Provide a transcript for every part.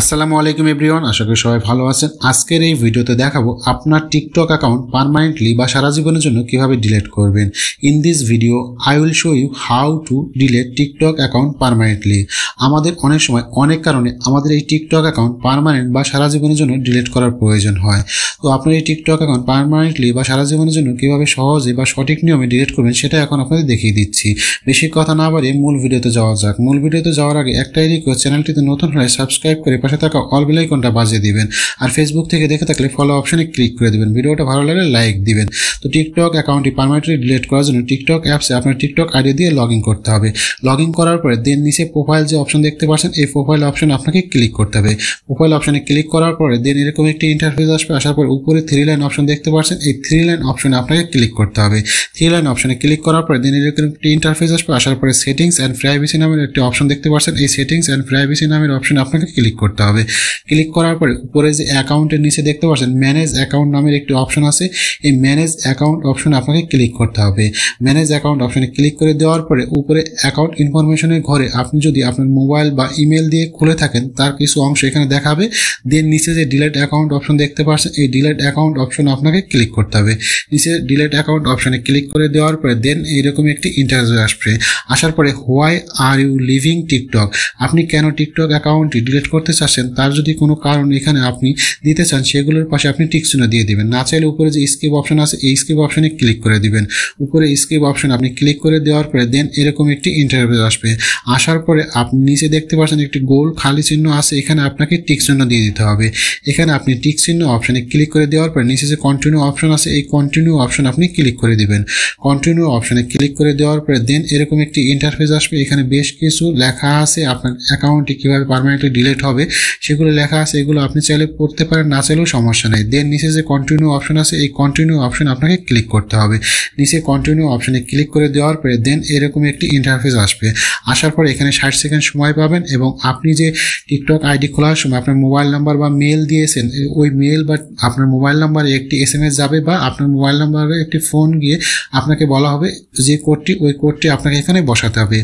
আসসালামু আলাইকুম এভরিওয়ান আশা করি সবাই ভালো আছেন আজকের এই ভিডিওতে দেখাবো আপনার টিকটক অ্যাকাউন্ট পারমানেন্টলি বা সারা জীবনের জন্য কিভাবে ডিলেট করবেন in this video I will show you how to delete TikTok account permanently আমাদের অনেক সময় অনেক কারণে আমাদের এই টিকটক অ্যাকাউন্ট পারমানেন্ট বা সারা জীবনের জন্য ডিলেট করার প্রয়োজন হয় তো আপনার এই টিকটক এখন পারমানেন্টলি বা সারা জীবনের জন্য কীভাবে সহজে বা সঠিক নিয়মে ডিলিট করবেন সেটা এখন আপনাদের দেখিয়ে দিচ্ছি বেশি কথা না বাড়িয়ে মূল ভিডিওতে যাওয়া যাক মূল ভিডিওতে যাওয়ার আগে একটাই রিকোয়েস্ট চ্যানেলটিতে নতুন হলে সাবস্ক্রাইব করে পাশে থাকা অল আইকনটা বাজিয়ে দিবেন আর ফেসবুক থেকে দেখে থাকলে ফলো অপশানে ক্লিক করে দেবেন ভিডিওটা ভালো লাগলে লাইক দিবেন তো টিকটক অ্যাকাউন্টটি পারমানেন্টলি ডিলিট করার জন্য টিকটক অ্যাপসে আপনার টিকটক আইডি দিয়ে লগ ইন করতে হবে লগ ইন করার পরে দেন নিচে প্রোফাইল যে অপশন দেখতে পাচ্ছেন এই প্রোফাইল অপশন আপনাকে ক্লিক করতে হবে প্রোফাইল অপশনে ক্লিক করার পরে দেন এরকম একটি ইন্টারফেস আসবে আসার পর উপরে থ্রি লাইন অপশন দেখতে পাচ্ছেন এই থ্রি লাইন অপশনে আপনাকে ক্লিক করতে হবে থ্রি লাইন অপশনে ক্লিক করার পরে দেন এরকম একটি ইন্টারফেস আসবে আসার পরে সেটিংস অ্যান্ড প্রাইভেসি নামের একটি অপশন দেখতে পাচ্ছেন এই সেটিংস অ্যান্ড প্রাইভেসি নামের অপশন আপনাকে ক্লিক করতে হবে ক্লিক করার পরে উপরে যে অ্যাকাউন্টের নিচে দেখতে পাচ্ছেন ম্যানেজ অ্যাকাউন্ট নামের একটি অপশন আছে এই ম্যানেজ অ্যাকাউন্ট অপশন আপনাকে ক্লিক করতে হবে ম্যানেজ অ্যাকাউন্ট অপশনে ক্লিক করে দেওয়ার পরে উপরে অ্যাকাউন্ট ইনফরমেশনের ঘরে আপনি যদি আপনার মোবাইল বা ইমেল দিয়ে খুলে থাকেন তার কিছু অংশ এখানে দেখাবে দেন নিচে যে ডিলেট অ্যাকাউন্ট অপশন দেখতে পাচ্ছেন এই ডিলেট অ্যাকাউন্ট অপশন আপনাকে ক্লিক করতে হবে নিচে ডিলেট অ্যাকাউন্ট অপশনে ক্লিক করে দেওয়ার পরে দেন এইরকম একটি ইন্টারভিউ আসবে আসার পরে why are you leaving TikTok আপনি কেন টিকটক অ্যাকাউন্টটি ডিলেট করতে চাচ্ছেন তার যদি কোনো কারণ এখানে আপনি দিতে চান সেগুলোর পাশে আপনি টিকচিহ্ন দিয়ে দেবেন না চাইলে উপরে যে স্কিপ অপশন আছে এই স্কিপ অপশনে ক্লিক করে দিবেন উপরে স্কিপ অপশন আপনি ক্লিক করে দেওয়ার পরে দেন এরকম একটি ইন্টারভিউ আসবে আসার পরে আপনি নিচে দেখতে পাচ্ছেন একটি গোল খালি চিহ্ন আছে এখানে আপনাকে টিকচিহ্ন দিয়ে দিতে হবে এখানে আপনি টিক চিহ্ন অপশনে ক্লিক ক্লিক করে দেওয়ার পর নিচে যে কন্টিনিউ অপশন আছে এই কন্টিনিউ অপশন আপনি ক্লিক করে দেবেন কন্টিনিউ অপশনে ক্লিক করে দেওয়ার পরে দেন এরকম একটি ইন্টারফেস আসবে এখানে বেশ কিছু লেখা আছে আপনার অ্যাকাউন্টটি কীভাবে পারমানেন্টলি ডিলিট হবে সেগুলো লেখা আছে এগুলো আপনি চাইলে পড়তে পারেন না চাইলেও সমস্যা নেই দেন নিচে যে কন্টিনিউ অপশন আছে এই কন্টিনিউ অপশন আপনাকে ক্লিক করতে হবে নিচে কন্টিনিউ অপশনে ক্লিক করে দেওয়ার পরে দেন এরকম একটি ইন্টারফেস আসবে আসার পর এখানে ষাট সেকেন্ড সময় পাবেন এবং আপনি যে টিকটক আইডি খোলার সময় আপনার মোবাইল নাম্বার বা মেল দিয়েছেন ওই মেল বা আপনার মোবাইল নাম্বারে একটি এস যাবে বা আপনার মোবাইল নাম্বারে একটি ফোন গিয়ে আপনাকে বলা হবে যে কোডটি ওই কোডটি আপনাকে এখানে বসাতে হবে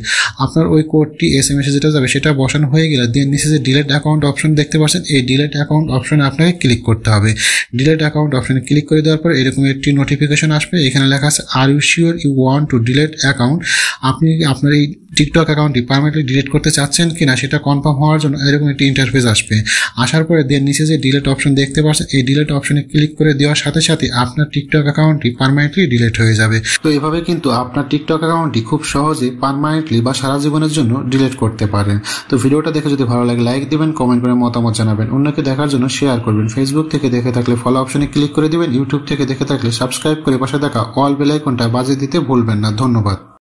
আপনার ওই কোডটি এস এম যেটা যাবে সেটা বসানো হয়ে গেলে দেন নিচে যে ডিলেট অ্যাকাউন্ট অপশন দেখতে পাচ্ছেন এই ডিলেট অ্যাকাউন্ট অপশনে আপনাকে ক্লিক করতে হবে ডিলেট অ্যাকাউন্ট অপশনে ক্লিক করে দেওয়ার পর এরকম একটি নোটিফিকেশন আসবে এখানে লেখা আছে are you sure you want to delete account আপনি আপনার এই টিকটক অ্যাকাউন্টটি পারমানেন্টলি ডিলিট করতে চাচ্ছেন কি না সেটা কনফার্ম হওয়ার জন্য এরকম একটি ইন্টারফেস আসবে আসার পরে দেন নিচে যে ডিলেট অপশন দেখতে পাচ্ছেন এই ডিলেট অপশন অপশনে ক্লিক করে দেওয়ার সাথে সাথে আপনার টিকটক অ্যাকাউন্টটি পারমানেন্টলি ডিলিট হয়ে যাবে তো এভাবে কিন্তু আপনার টিকটক অ্যাকাউন্টটি খুব সহজে পারমানেন্টলি বা সারা জীবনের জন্য ডিলিট করতে পারেন তো ভিডিওটা দেখে যদি ভালো লাগে লাইক দিবেন কমেন্ট করে মতামত জানাবেন অন্যকে দেখার জন্য শেয়ার করবেন ফেসবুক থেকে দেখে থাকলে ফলো অপশনে ক্লিক করে দিবেন ইউটিউব থেকে দেখে থাকলে সাবস্ক্রাইব করে পাশে থাকা অল বেল আইকনটা বাজে দিতে ভুলবেন না ধন্যবাদ